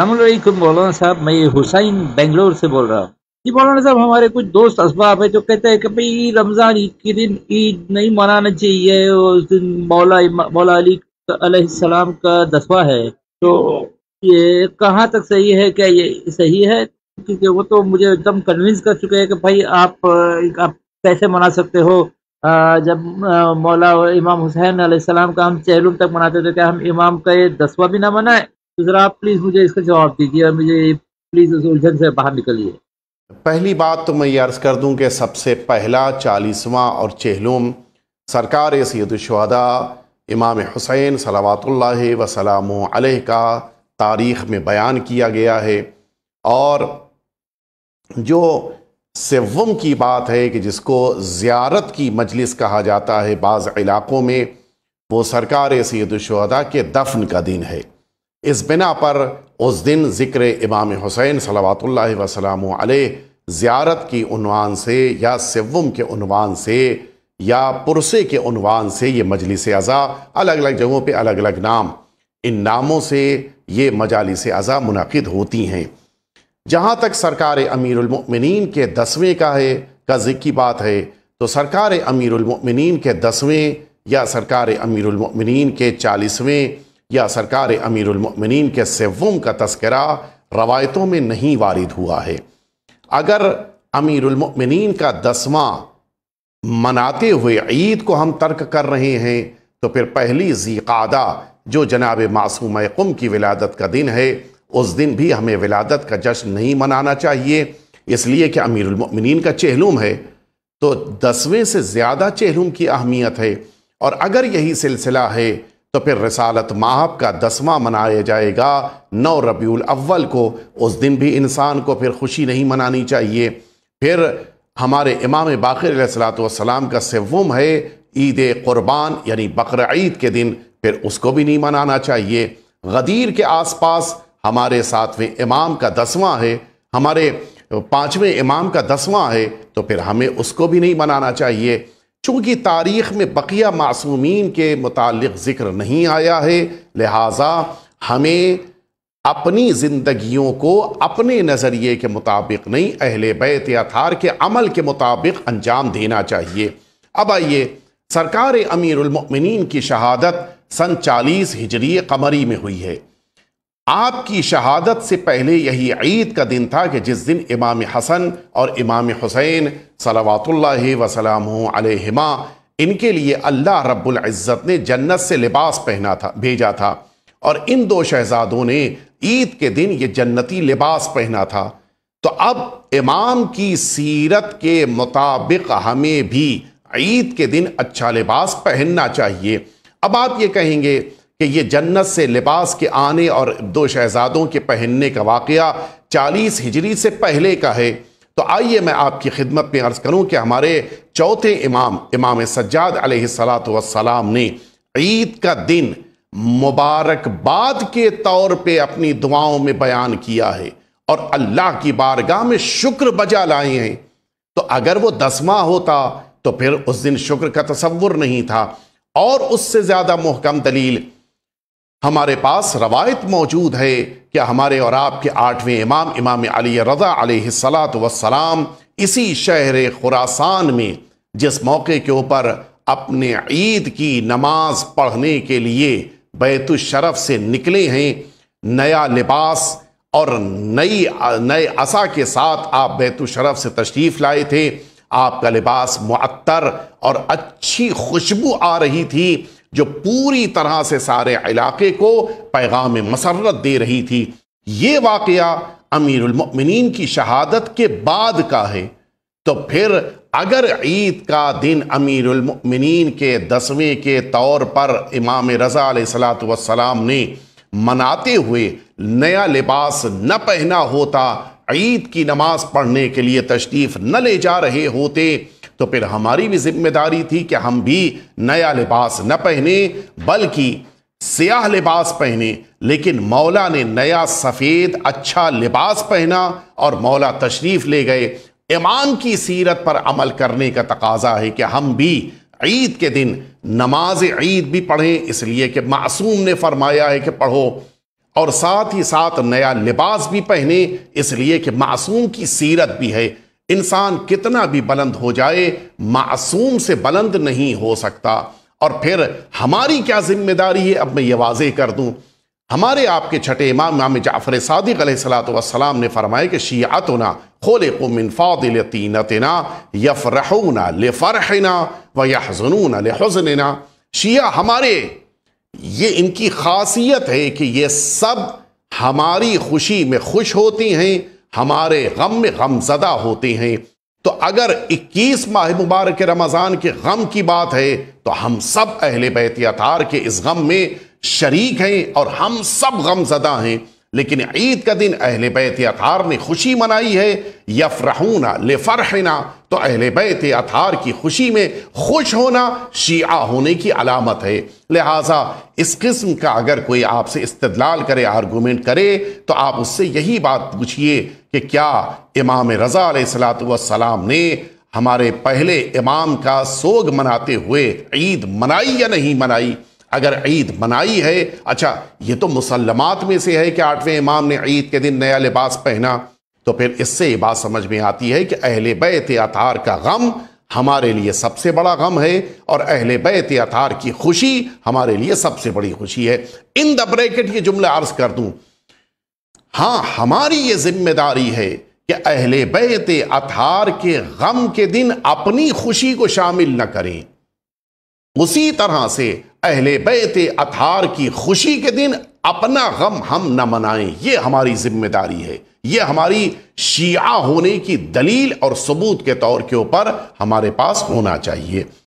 अलैक्म मौलाना साहब मैं हुसैन बेंगलोर से बोल रहा हूँ जी मौलाना साहब हमारे कुछ दोस्त असबाब है जो कहते हैं कि भाई रमज़ान ईद के दिन ईद नहीं मनाना चाहिए उस दिन मौला मौला अली सलाम का दसवा है तो ये कहाँ तक सही है क्या ये सही है क्योंकि वो तो मुझे एकदम कन्विंस कर चुके हैं कि भाई आप आप कैसे मना सकते हो जब मौला इमाम हुसैन सलाम का हम चेहरुम तक मनाते थे क्या हम इमाम का ये दसवा भी ना मनाएं तो ज़रा आप प्लीज़ मुझे इसका जवाब दीजिए और मुझे प्लीज़ उस उलझन से बाहर निकलिए पहली बात तो मैं ये अर्ज़ कर दूं कि सबसे पहला चालीसवां और चेहलुम सरकार सैदुलशहदा इमाम हुसैन सलावातुल्लाह वसलाम का तारीख़ में बयान किया गया है और जो सेवम की बात है कि जिसको ज़्यारत की मजलिस कहा जाता है बाज़ इलाक़ों में वो सरकार सैदुलशहदा के दफन का दिन है इस बिना पर उस दिन ज़िक्र इमाम हुसैन सलावत वसलाम ज़्यारत की उनवान से या सिवम के उनवान से या पुरसे के उनवान से ये मजलिस अज़ा अलग अलग जगहों पर अलग अलग नाम इन नामों से ये मजालिस अज़ा मुनद होती हैं जहाँ तक सरकार अमीरमिन के दसवें का है कर्ज़ की बात है तो सरकार अमीरमिन के दसवें या सरकार अमीरमिन के चालीसवें या सरकार अमीरमिन के सेवम का तस्करा रवायतों में नहीं वारिद हुआ है अगर अमीरमिन का दसवां मनाते हुए ईद को हम तर्क कर रहे हैं तो फिर पहली जीकादा जो जनाब मासूम कुम की विलादत का दिन है उस दिन भी हमें विलादत का जश्न नहीं मनाना चाहिए इसलिए कि अमीरमिन का चहलुम है तो दसवें से ज़्यादा चहलुम की अहमियत है और अगर यही सिलसिला है तो फिर रसालत माहब का दसवां मनाया जाएगा नौ रबी अव्वल को उस दिन भी इंसान को फिर खुशी नहीं मनानी चाहिए फिर हमारे इमाम बाकर सलाम का सेवम है ईद क़ुरबान यानी बकर ईद के दिन फिर उसको भी नहीं मनाना चाहिए गदीर के आसपास हमारे सातवें इमाम का दसवां है हमारे पाँचवें इमाम का दसवां है तो फिर हमें उसको भी नहीं मनाना चाहिए चूँकि तारीख़ में बकिया मासूमीन के मुतालिक ज़िक्र नहीं आया है लिहाजा हमें अपनी ज़िंदगियों को अपने नज़रिए के मुताबिक नहीं अहले बैत अथार के अमल के मुताबिक अंजाम देना चाहिए अब आइए सरकार अमीरमिन की शहादत सन चालीस हिजरी कमरी में हुई है आपकी शहादत से पहले यही ईद का दिन था कि जिस दिन इमाम हसन और इमाम हुसैन सलावातुल्ला वसलाम अलहिमा इनके लिए अल्लाह रब्बुल इज़्ज़त ने जन्नत से लिबास पहना था भेजा था और इन दो शहजादों ने ईद के दिन ये जन्नती लिबास पहना था तो अब इमाम की सीरत के मुताबिक हमें भी ईद के दिन अच्छा लिबास पहनना चाहिए अब आप ये कहेंगे कि ये जन्नत से लिबास के आने और दो शहजादों के पहनने का वाक़ चालीस हिजरी से पहले का है तो आइए मैं आपकी खिदमत में अर्ज़ करूँ कि हमारे चौथे इमाम इमाम सज्जाद सलाम ने ईद का दिन मुबारकबाद के तौर पे अपनी दुआओं में बयान किया है और अल्लाह की बारगाह में शुक्र बजा लाए हैं तो अगर वो दसवा होता तो फिर उस दिन शुक्र का तस्वुर नहीं था और उससे ज़्यादा मोहकम दलील हमारे पास रवायत मौजूद है कि हमारे और आपके आठवें इमाम इमाम अली रज़ा सलात वसलाम इसी शहर खुरासान में जिस मौके के ऊपर अपने ईद की नमाज पढ़ने के लिए बैतुशरफ़ से निकले हैं नया लिबास और नई नए असा के साथ आप बैतुशरफ से तशरीफ़ लाए थे आपका लिबास मअतर और अच्छी खुशबू आ रही थी जो पूरी तरह से सारे इलाके को पैगाम मसरत दे रही थी ये वाक़ अमीरमिन की शहादत के बाद का है तो फिर अगर ईद का दिन अमीरमिन के दसवें के तौर पर इमाम रज़ा सलाम ने मनाते हुए नया लिबास न पहना होता ईद की नमाज पढ़ने के लिए तशरीफ़ न ले जा रहे होते तो फिर हमारी भी जिम्मेदारी थी कि हम भी नया लिबास न पहने बल्कि स्याह लिबास पहने लेकिन मौला ने नया सफ़ेद अच्छा लिबास पहना और मौला तशरीफ़ ले गए इमाम की सीरत पर अमल करने का तकाजा है कि हम भी ईद के दिन नमाज ईद भी पढ़ें इसलिए कि मासूम ने फरमाया है कि पढ़ो और साथ ही साथ नया लिबास भी पहने इसलिए कि मासूम की सीरत भी है इंसान कितना भी बुलंद हो जाए मासूम से बुलंद नहीं हो सकता और फिर हमारी क्या जिम्मेदारी है अब मैं ये वाजे कर दूं हमारे आपके छठे इमाम मामे जाफ़र सदक सलाम ने फरमाया कि शियातना खोले कुमिन फ़ादिलतीनतना यफ़रहना लफ़रहना व यहजनून लहजनना शिया हमारे ये इनकी खासियत है कि ये सब हमारी खुशी में खुश होती हैं हमारे गम में गमजदा होते हैं तो अगर 21 माह मुबारक रमज़ान के गम की बात है तो हम सब अहले बैत अतार के इस गम में शरीक हैं और हम सब गमजदा हैं लेकिन ईद का दिन अहल बैत अतार ने खुशी मनाई है यफरहूना ले फरहना तो अहल बैत अतार की खुशी में खुश होना शिया होने की अलामत है लिहाजा इस किस्म का अगर कोई आपसे इस्तदलाल करे आर्गूमेंट करे तो आप उससे यही बात पूछिए कि क्या इमाम रज़ा सलाम ने हमारे पहले इमाम का सोग मनाते हुए ईद मनाई या नहीं मनाई अगर ईद मनाई है अच्छा ये तो मुसलमात में से है कि आठवें इमाम ने ईद के दिन नया लिबास पहना तो फिर इससे ये बात समझ में आती है कि अहल बैत अतार का गम हमारे लिए सबसे बड़ा गम है और अहल बैत अतार की खुशी हमारे लिए सबसे बड़ी खुशी है इन द ब्रैकेट ये जुमला अर्ज कर दूं हाँ हमारी ये जिम्मेदारी है कि अहल बैत अतार के गम के दिन अपनी खुशी को शामिल ना करें उसी तरह से अहले बैत अतार की खुशी के दिन अपना गम हम न मनाएं ये हमारी जिम्मेदारी है ये हमारी शिया होने की दलील और सबूत के तौर के ऊपर हमारे पास होना चाहिए